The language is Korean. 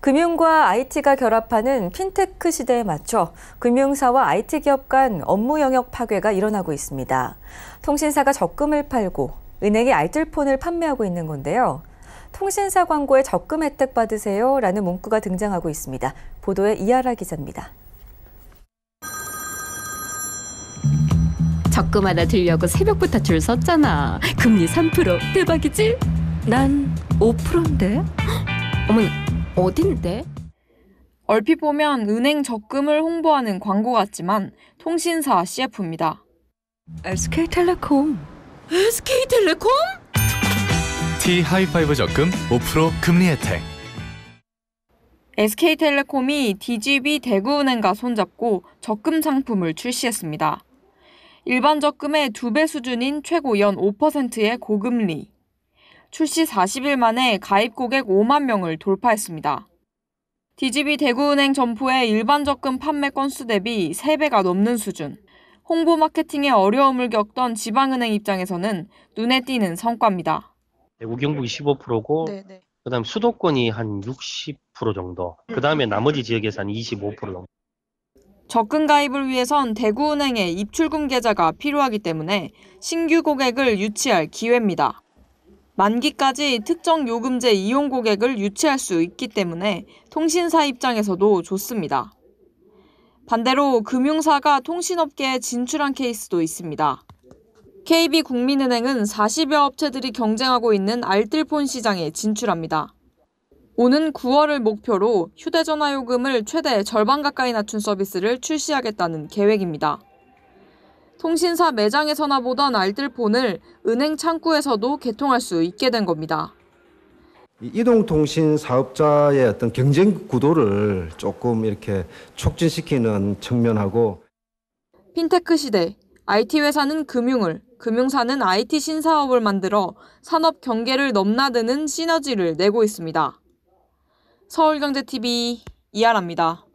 금융과 IT가 결합하는 핀테크 시대에 맞춰 금융사와 IT 기업 간 업무 영역 파괴가 일어나고 있습니다. 통신사가 적금을 팔고 은행이 알뜰폰을 판매하고 있는 건데요. 통신사 광고에 적금 혜택 받으세요 라는 문구가 등장하고 있습니다. 보도에 이하라 기자입니다. 적금하다 들려고 새벽부터 줄 섰잖아. 금리 3% 대박이지? 난 5%인데? 어머나 어딘데? 얼핏 보면 은행 적금을 홍보하는 광고 같지만 통신사 CF입니다. SK텔레콤. SK텔레콤? T 하이파이브 적금 5% 금리 혜택. SK텔레콤이 DGB 대구은행과 손잡고 적금 상품을 출시했습니다. 일반 적금의 두 배 수준인 최고 연 5%의 고금리, 출시 40일 만에 가입 고객 5만 명을 돌파했습니다. DGB 대구은행 점포의 일반 적금 판매 건수 대비 3배가 넘는 수준. 홍보 마케팅에 어려움을 겪던 지방은행 입장에서는 눈에 띄는 성과입니다. 대구 경북이 15%고 네네. 그다음 수도권이 한 60% 정도. 그다음에 음. 나머지 지역에서 한25% 정도. 적금 가입을 위해선 대구은행의 입출금 계좌가 필요하기 때문에 신규 고객을 유치할 기회입니다. 만기까지 특정 요금제 이용 고객을 유치할 수 있기 때문에 통신사 입장에서도 좋습니다. 반대로 금융사가 통신업계에 진출한 케이스도 있습니다. KB국민은행은 40여 업체들이 경쟁하고 있는 알뜰폰 시장에 진출합니다. 오는 9월을 목표로 휴대전화 요금을 최대 절반 가까이 낮춘 서비스를 출시하겠다는 계획입니다. 통신사 매장에서나 보던 알뜰폰을 은행 창구에서도 개통할 수 있게 된 겁니다. 이동통신 사업자의 어떤 경쟁 구도를 조금 이렇게 촉진시키는 측면하고 핀테크 시대 IT 회사는 금융을, 금융사는 IT 신사업을 만들어 산업 경계를 넘나드는 시너지를 내고 있습니다. 서울경제TV 이하랍니다.